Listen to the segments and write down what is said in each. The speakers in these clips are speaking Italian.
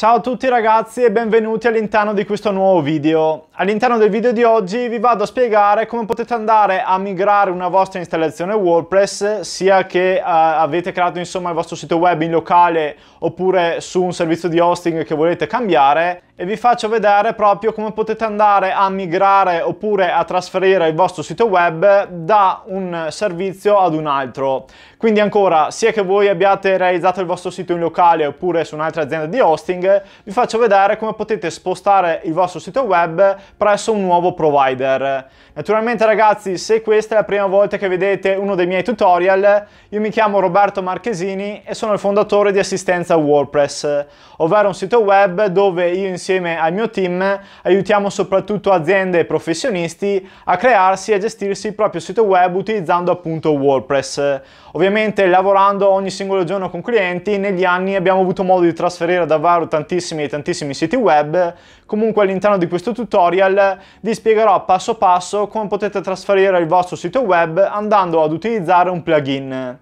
Ciao a tutti ragazzi e benvenuti all'interno di questo nuovo video. All'interno del video di oggi vi vado a spiegare come potete andare a migrare una vostra installazione WordPress sia che uh, avete creato insomma il vostro sito web in locale oppure su un servizio di hosting che volete cambiare e vi faccio vedere proprio come potete andare a migrare oppure a trasferire il vostro sito web da un servizio ad un altro. Quindi ancora sia che voi abbiate realizzato il vostro sito in locale oppure su un'altra azienda di hosting vi faccio vedere come potete spostare il vostro sito web presso un nuovo provider. Naturalmente ragazzi se questa è la prima volta che vedete uno dei miei tutorial io mi chiamo Roberto Marchesini e sono il fondatore di Assistenza WordPress ovvero un sito web dove io insieme al mio team aiutiamo soprattutto aziende e professionisti a crearsi e gestirsi il proprio sito web utilizzando appunto WordPress. Ovviamente lavorando ogni singolo giorno con clienti negli anni abbiamo avuto modo di trasferire davvero tantissime tantissimi e tantissimi siti web, comunque all'interno di questo tutorial vi spiegherò passo passo come potete trasferire il vostro sito web andando ad utilizzare un plugin.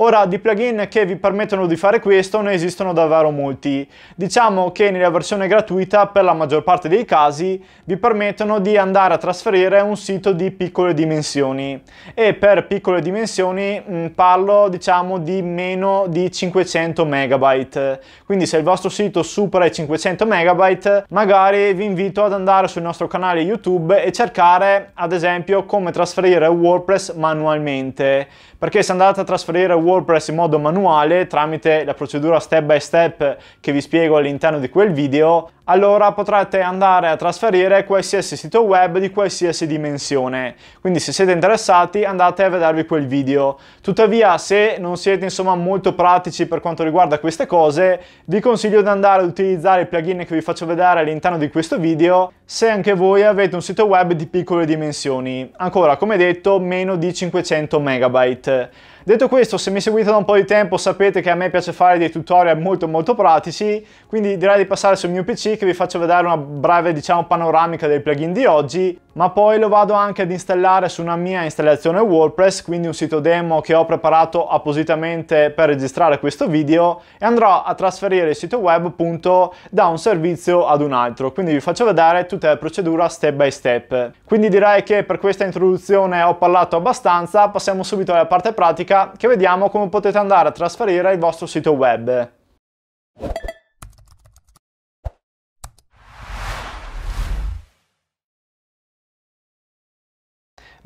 Ora di plugin che vi permettono di fare questo ne esistono davvero molti. Diciamo che nella versione gratuita per la maggior parte dei casi vi permettono di andare a trasferire un sito di piccole dimensioni e per piccole dimensioni mh, mm, parlo diciamo di meno di 500 megabyte. Quindi se il vostro sito supera i 500 megabyte magari vi invito ad andare sul nostro canale YouTube e cercare ad esempio come trasferire WordPress manualmente perché se andate a trasferire WordPress WordPress in modo manuale tramite la procedura step by step che vi spiego all'interno di quel video, allora potrete andare a trasferire qualsiasi sito web di qualsiasi dimensione. Quindi se siete interessati andate a vedervi quel video. Tuttavia se non siete insomma molto pratici per quanto riguarda queste cose, vi consiglio di andare ad utilizzare il plugin che vi faccio vedere all'interno di questo video se anche voi avete un sito web di piccole dimensioni, ancora come detto meno di 500 MB. Detto questo, se mi seguite da un po' di tempo sapete che a me piace fare dei tutorial molto molto pratici, quindi direi di passare sul mio PC che vi faccio vedere una breve diciamo panoramica del plugin di oggi, ma poi lo vado anche ad installare su una mia installazione WordPress, quindi un sito demo che ho preparato appositamente per registrare questo video e andrò a trasferire il sito web appunto da un servizio ad un altro, quindi vi faccio vedere tutto tutta la procedura step by step. Quindi direi che per questa introduzione ho parlato abbastanza, passiamo subito alla parte pratica che vediamo come potete andare a trasferire il vostro sito web.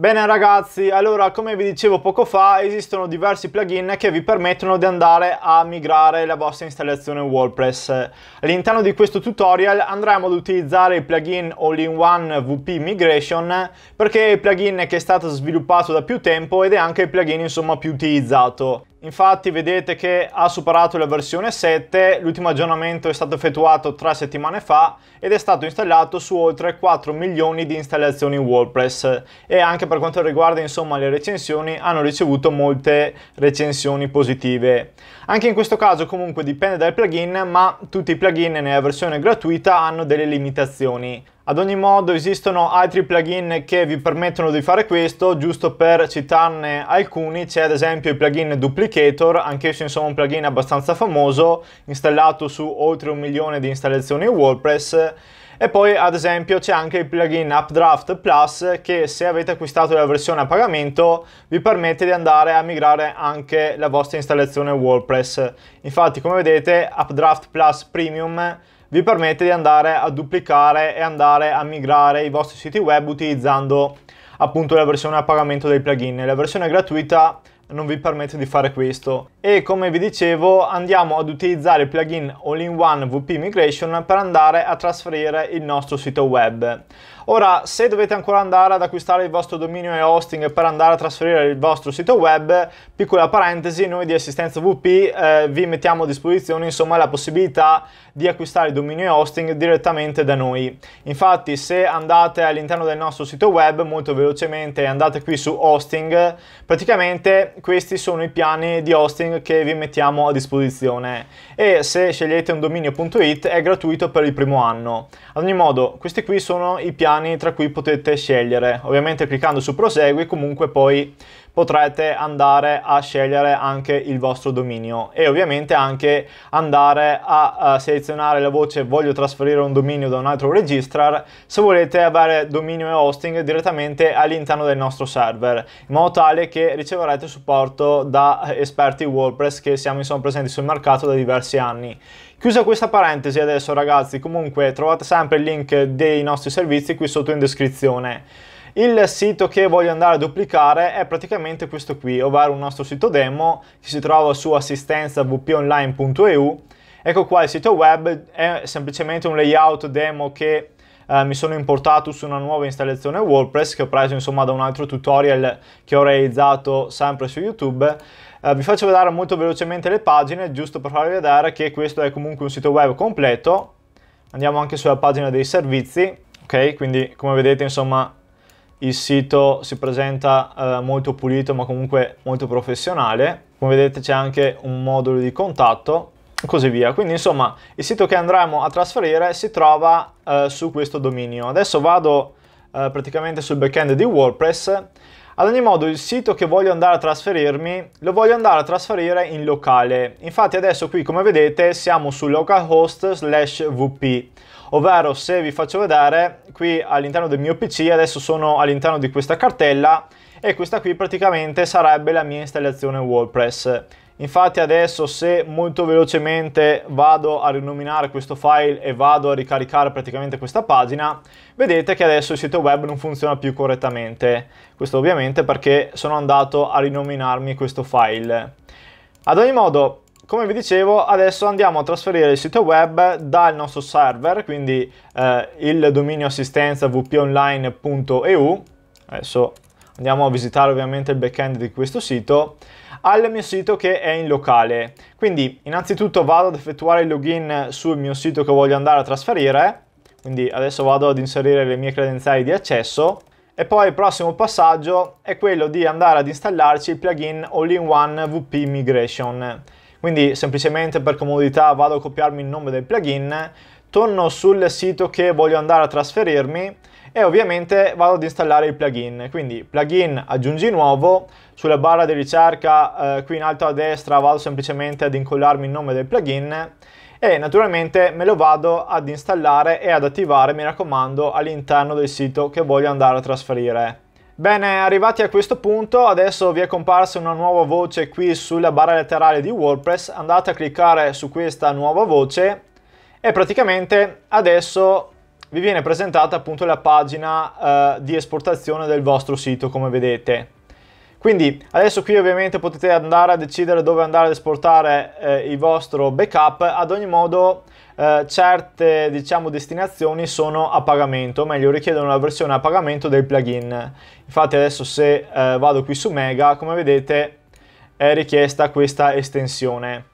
Bene ragazzi, allora come vi dicevo poco fa esistono diversi plugin che vi permettono di andare a migrare la vostra installazione WordPress. All'interno di questo tutorial andremo ad utilizzare il plugin All-in-One VP Migration perché è il plugin che è stato sviluppato da più tempo ed è anche il plugin insomma più utilizzato. Infatti vedete che ha superato la versione 7, l'ultimo aggiornamento è stato effettuato tre settimane fa ed è stato installato su oltre 4 milioni di installazioni WordPress e anche per quanto riguarda insomma le recensioni hanno ricevuto molte recensioni positive. Anche in questo caso comunque dipende dal plugin, ma tutti i plugin nella versione gratuita hanno delle limitazioni. Ad ogni modo esistono altri plugin che vi permettono di fare questo, giusto per citarne alcuni, c'è ad esempio il plugin Duplicator, anch'esso insomma un plugin abbastanza famoso, installato su oltre un milione di installazioni WordPress, e poi ad esempio c'è anche il plugin Updraft Plus che se avete acquistato la versione a pagamento vi permette di andare a migrare anche la vostra installazione WordPress. Infatti come vedete Updraft Plus Premium vi permette di andare a duplicare e andare a migrare i vostri siti web utilizzando appunto la versione a pagamento del plugin. La versione gratuita non vi permette di fare questo. E come vi dicevo andiamo ad utilizzare il plugin All-in-One VP Migration per andare a trasferire il nostro sito web. Ora, se dovete ancora andare ad acquistare il vostro dominio e hosting per andare a trasferire il vostro sito web, piccola parentesi, noi di Assistenza VP eh, vi mettiamo a disposizione insomma la possibilità di acquistare il dominio e hosting direttamente da noi. Infatti, se andate all'interno del nostro sito web molto velocemente andate qui su hosting, praticamente questi sono i piani di hosting che vi mettiamo a disposizione e se scegliete un dominio.it è gratuito per il primo anno. Ad ogni modo, questi qui sono i piani piani tra cui potete scegliere. Ovviamente cliccando su prosegui comunque poi potrete andare a scegliere anche il vostro dominio e ovviamente anche andare a, a selezionare la voce voglio trasferire un dominio da un altro registrar se volete avere dominio e hosting direttamente all'interno del nostro server in modo tale che riceverete supporto da esperti WordPress che siamo insomma presenti sul mercato da diversi anni. Chiusa questa parentesi adesso ragazzi, comunque trovate sempre il link dei nostri servizi qui sotto in descrizione. Il sito che voglio andare a duplicare è praticamente questo qui, ovvero un nostro sito demo che si trova su assistenza.vponline.eu. Ecco qua il sito web, è semplicemente un layout demo che eh, mi sono importato su una nuova installazione WordPress che ho preso insomma da un altro tutorial che ho realizzato sempre su YouTube. Eh, vi faccio vedere molto velocemente le pagine giusto per farvi vedere che questo è comunque un sito web completo. Andiamo anche sulla pagina dei servizi, ok? Quindi come vedete insomma il sito si presenta eh, molto pulito ma comunque molto professionale. Come vedete c'è anche un modulo di contatto e così via. Quindi insomma il sito che andremo a trasferire si trova eh, su questo dominio. Adesso vado eh, praticamente sul backend di WordPress ad ogni modo il sito che voglio andare a trasferirmi lo voglio andare a trasferire in locale. Infatti adesso qui come vedete siamo su localhost slash vp ovvero se vi faccio vedere qui all'interno del mio pc adesso sono all'interno di questa cartella e questa qui praticamente sarebbe la mia installazione WordPress. Infatti adesso se molto velocemente vado a rinominare questo file e vado a ricaricare praticamente questa pagina, vedete che adesso il sito web non funziona più correttamente. Questo ovviamente perché sono andato a rinominarmi questo file. Ad ogni modo, come vi dicevo, adesso andiamo a trasferire il sito web dal nostro server, quindi eh, il dominio assistenza wponline.eu. Adesso andiamo a visitare ovviamente il backend di questo sito, al mio sito che è in locale. Quindi innanzitutto vado ad effettuare il login sul mio sito che voglio andare a trasferire, quindi adesso vado ad inserire le mie credenziali di accesso e poi il prossimo passaggio è quello di andare ad installarci il plugin All-in-One VP Migration. Quindi semplicemente per comodità vado a copiarmi il nome del plugin, torno sul sito che voglio andare a trasferirmi e ovviamente vado ad installare il plugin. Quindi plugin aggiungi nuovo, sulla barra di ricerca eh, qui in alto a destra vado semplicemente ad incollarmi il nome del plugin e naturalmente me lo vado ad installare e ad attivare, mi raccomando, all'interno del sito che voglio andare a trasferire. Bene, arrivati a questo punto, adesso vi è comparsa una nuova voce qui sulla barra laterale di WordPress, andate a cliccare su questa nuova voce e praticamente adesso vi viene presentata appunto la pagina eh, di esportazione del vostro sito come vedete. Quindi adesso qui ovviamente potete andare a decidere dove andare ad esportare eh, il vostro backup, ad ogni modo eh, certe diciamo, destinazioni sono a pagamento, o meglio richiedono la versione a pagamento del plugin. Infatti adesso se eh, vado qui su Mega, come vedete è richiesta questa estensione.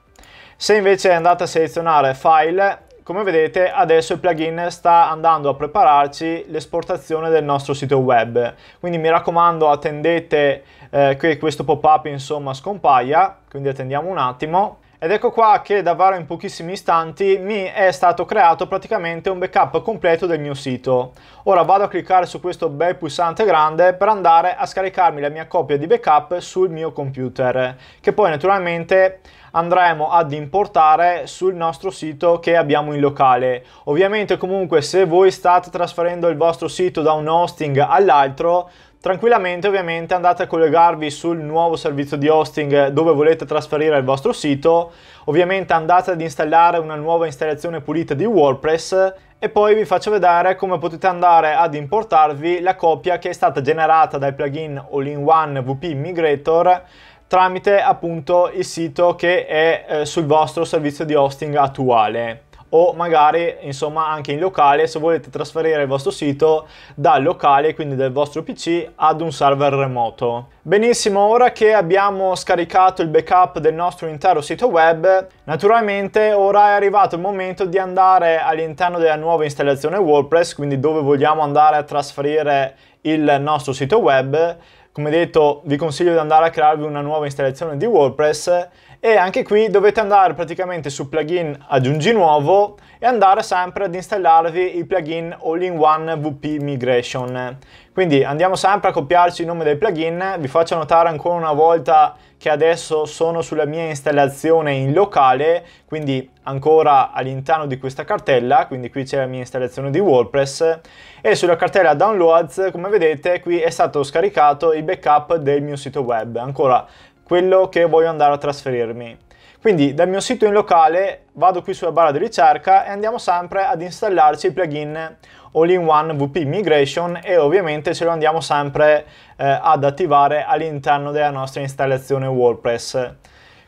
Se invece andate a selezionare file come vedete adesso il plugin sta andando a prepararci l'esportazione del nostro sito web, quindi mi raccomando attendete eh, che questo pop-up insomma scompaia, quindi attendiamo un attimo. Ed ecco qua che davvero in pochissimi istanti mi è stato creato praticamente un backup completo del mio sito. Ora vado a cliccare su questo bel pulsante grande per andare a scaricarmi la mia copia di backup sul mio computer, che poi naturalmente andremo ad importare sul nostro sito che abbiamo in locale. Ovviamente comunque se voi state trasferendo il vostro sito da un hosting all'altro, tranquillamente ovviamente andate a collegarvi sul nuovo servizio di hosting dove volete trasferire il vostro sito, ovviamente andate ad installare una nuova installazione pulita di WordPress e poi vi faccio vedere come potete andare ad importarvi la copia che è stata generata dal plugin All-in-One VP Migrator tramite appunto il sito che è eh, sul vostro servizio di hosting attuale o magari insomma anche in locale se volete trasferire il vostro sito dal locale quindi dal vostro pc ad un server remoto benissimo ora che abbiamo scaricato il backup del nostro intero sito web naturalmente ora è arrivato il momento di andare all'interno della nuova installazione wordpress quindi dove vogliamo andare a trasferire il nostro sito web come detto vi consiglio di andare a crearvi una nuova installazione di WordPress e anche qui dovete andare praticamente su plugin aggiungi nuovo e andare sempre ad installarvi il plugin all-in-one VP Migration. Quindi andiamo sempre a copiarci il nome del plugin, vi faccio notare ancora una volta che adesso sono sulla mia installazione in locale, quindi ancora all'interno di questa cartella, quindi qui c'è la mia installazione di WordPress e sulla cartella downloads come vedete qui è stato scaricato il backup del mio sito web, ancora quello che voglio andare a trasferirmi. Quindi dal mio sito in locale vado qui sulla barra di ricerca e andiamo sempre ad installarci il plugin All-in-One VP Migration e ovviamente ce lo andiamo sempre eh, ad attivare all'interno della nostra installazione WordPress.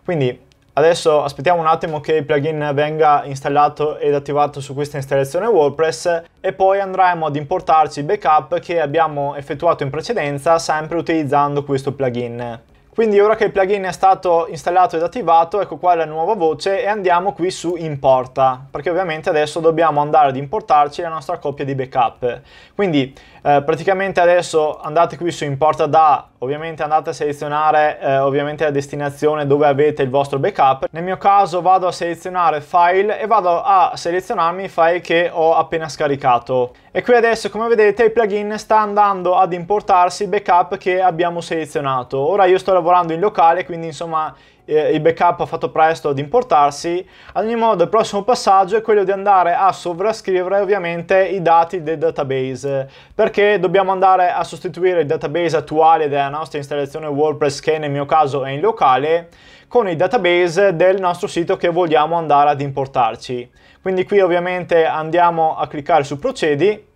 Quindi adesso aspettiamo un attimo che il plugin venga installato ed attivato su questa installazione WordPress e poi andremo ad importarci il backup che abbiamo effettuato in precedenza sempre utilizzando questo plugin. Quindi ora che il plugin è stato installato ed attivato, ecco qua la nuova voce e andiamo qui su importa, perché ovviamente adesso dobbiamo andare ad importarci la nostra coppia di backup. Quindi eh, praticamente adesso andate qui su importa da, ovviamente andate a selezionare eh, ovviamente la destinazione dove avete il vostro backup. Nel mio caso vado a selezionare file e vado a selezionarmi i file che ho appena scaricato. E qui adesso come vedete il plugin sta andando ad importarsi il backup che abbiamo selezionato. Ora io sto lavorando in locale, quindi insomma eh, il backup ha fatto presto ad importarsi. Ad ogni modo il prossimo passaggio è quello di andare a sovrascrivere ovviamente i dati del database, perché dobbiamo andare a sostituire il database attuale della nostra installazione WordPress, che nel mio caso è in locale, con il database del nostro sito che vogliamo andare ad importarci. Quindi qui ovviamente andiamo a cliccare su procedi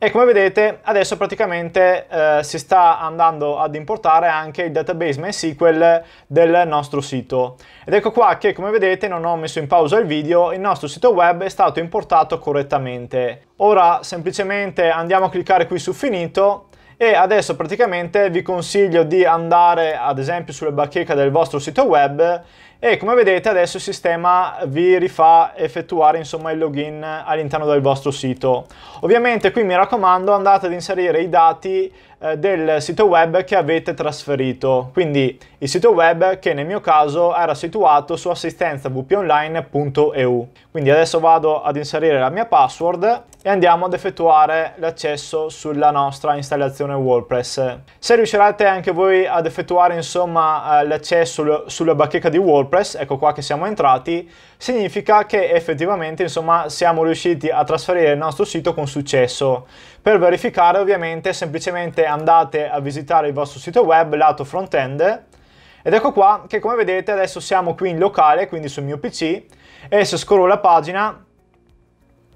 e come vedete adesso praticamente eh, si sta andando ad importare anche il database MySQL del nostro sito. Ed ecco qua che come vedete non ho messo in pausa il video, il nostro sito web è stato importato correttamente. Ora semplicemente andiamo a cliccare qui su finito e adesso praticamente vi consiglio di andare ad esempio sulle bacheca del vostro sito web e come vedete adesso il sistema vi rifà effettuare insomma, il login all'interno del vostro sito. Ovviamente qui mi raccomando andate ad inserire i dati eh, del sito web che avete trasferito, quindi il sito web che nel mio caso era situato su assistenza.vponline.eu. Quindi adesso vado ad inserire la mia password e andiamo ad effettuare l'accesso sulla nostra installazione WordPress. Se riuscirete anche voi ad effettuare eh, l'accesso sulla bacheca di WordPress WordPress, ecco qua che siamo entrati, significa che effettivamente insomma siamo riusciti a trasferire il nostro sito con successo. Per verificare ovviamente semplicemente andate a visitare il vostro sito web lato front-end ed ecco qua che come vedete adesso siamo qui in locale, quindi sul mio PC e se scorro la pagina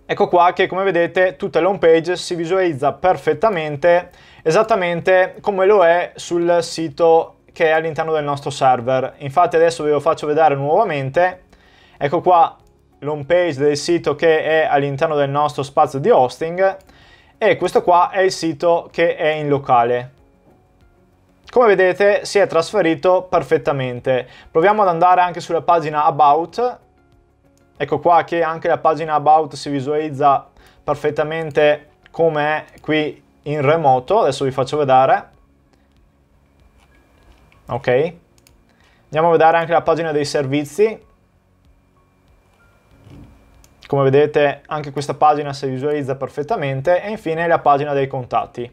Ecco qua che come vedete tutta la home page si visualizza perfettamente esattamente come lo è sul sito che è all'interno del nostro server. Infatti adesso ve lo faccio vedere nuovamente. Ecco qua l'home page del sito che è all'interno del nostro spazio di hosting e questo qua è il sito che è in locale. Come vedete si è trasferito perfettamente. Proviamo ad andare anche sulla pagina About. Ecco qua che anche la pagina About si visualizza perfettamente come è qui in remoto. Adesso vi faccio vedere ok? Andiamo a vedere anche la pagina dei servizi. Come vedete anche questa pagina si visualizza perfettamente e infine la pagina dei contatti.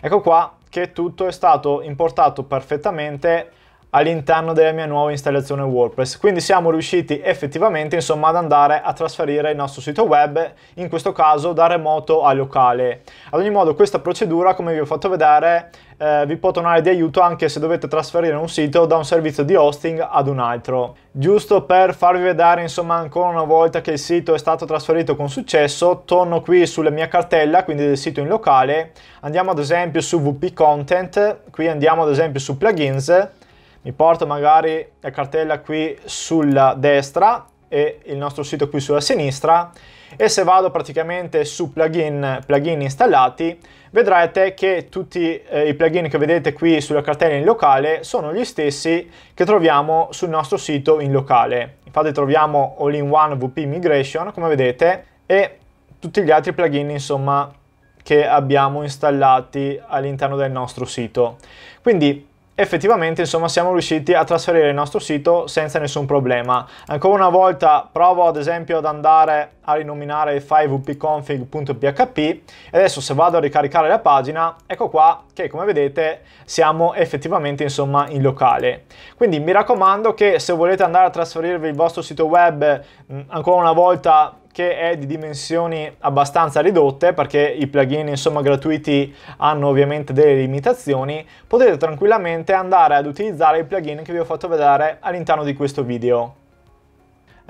Ecco qua che tutto è stato importato perfettamente all'interno della mia nuova installazione WordPress. Quindi siamo riusciti effettivamente insomma ad andare a trasferire il nostro sito web, in questo caso da remoto a locale. Ad ogni modo questa procedura come vi ho fatto vedere eh, vi può tornare di aiuto anche se dovete trasferire un sito da un servizio di hosting ad un altro. Giusto per farvi vedere insomma ancora una volta che il sito è stato trasferito con successo, torno qui sulla mia cartella, quindi del sito in locale, andiamo ad esempio su wp content, qui andiamo ad esempio su plugins mi porto magari la cartella qui sulla destra e il nostro sito qui sulla sinistra e se vado praticamente su plugin, plugin installati vedrete che tutti eh, i plugin che vedete qui sulla cartella in locale sono gli stessi che troviamo sul nostro sito in locale infatti troviamo all-in-one VP Migration come vedete e tutti gli altri plugin insomma che abbiamo installati all'interno del nostro sito quindi effettivamente insomma siamo riusciti a trasferire il nostro sito senza nessun problema. Ancora una volta provo ad esempio ad andare a rinominare 5wpconfig.php e adesso se vado a ricaricare la pagina ecco qua che come vedete siamo effettivamente insomma in locale. Quindi mi raccomando che se volete andare a trasferirvi il vostro sito web mm, ancora una volta che è di dimensioni abbastanza ridotte perché i plugin insomma gratuiti hanno ovviamente delle limitazioni potete tranquillamente andare ad utilizzare i plugin che vi ho fatto vedere all'interno di questo video.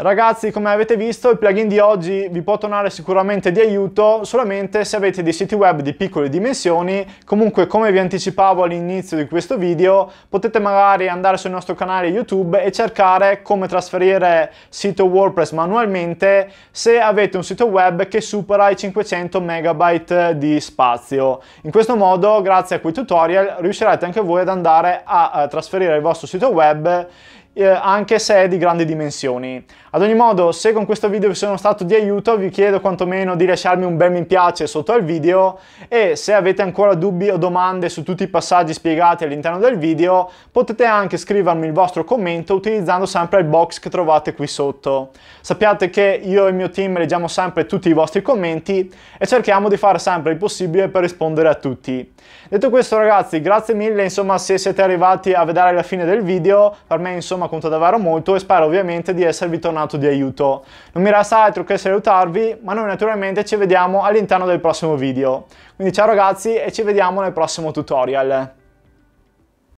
Ragazzi, come avete visto, il plugin di oggi vi può tornare sicuramente di aiuto solamente se avete dei siti web di piccole dimensioni. Comunque, come vi anticipavo all'inizio di questo video, potete magari andare sul nostro canale YouTube e cercare come trasferire sito WordPress manualmente se avete un sito web che supera i 500 MB di spazio. In questo modo, grazie a quei tutorial, riuscirete anche voi ad andare a trasferire il vostro sito web eh, anche se è di grandi dimensioni. Ad ogni modo, se con questo video vi sono stato di aiuto, vi chiedo quantomeno di lasciarmi un bel mi piace sotto al video e se avete ancora dubbi o domande su tutti i passaggi spiegati all'interno del video, potete anche scrivermi il vostro commento utilizzando sempre il box che trovate qui sotto. Sappiate che io e il mio team leggiamo sempre tutti i vostri commenti e cerchiamo di fare sempre il possibile per rispondere a tutti. Detto questo ragazzi, grazie mille insomma se siete arrivati a vedere la fine del video, per me insomma conta davvero molto e spero ovviamente di esservi tornato tornato di aiuto. Non mi resta altro che salutarvi, ma noi naturalmente ci vediamo all'interno del prossimo video. Quindi ciao ragazzi e ci vediamo nel prossimo tutorial.